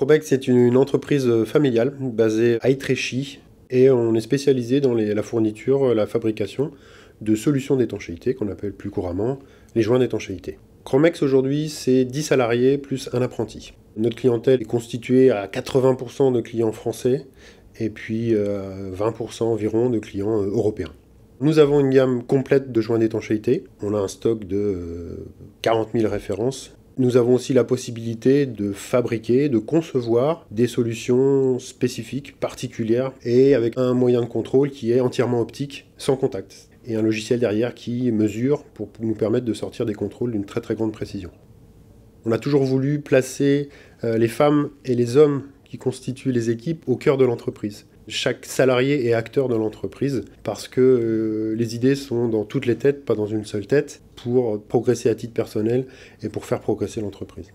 Chromex c'est une entreprise euh, familiale basée à Itréchy et on est spécialisé dans la fourniture, euh, la fabrication de solutions d'étanchéité qu'on appelle plus couramment les joints d'étanchéité. Chromex aujourd'hui, c'est 10 salariés plus un apprenti. Notre clientèle est constituée à 80% de clients français et puis 20% euh, environ de clients européens. Nous avons une gamme complète de joints d'étanchéité. On a un stock de 40 000 références nous avons aussi la possibilité de fabriquer, de concevoir des solutions spécifiques, particulières, et avec un moyen de contrôle qui est entièrement optique, sans contact, et un logiciel derrière qui mesure pour nous permettre de sortir des contrôles d'une très très grande précision. On a toujours voulu placer euh, les femmes et les hommes qui constituent les équipes au cœur de l'entreprise. Chaque salarié est acteur de l'entreprise parce que euh, les idées sont dans toutes les têtes, pas dans une seule tête, pour progresser à titre personnel et pour faire progresser l'entreprise.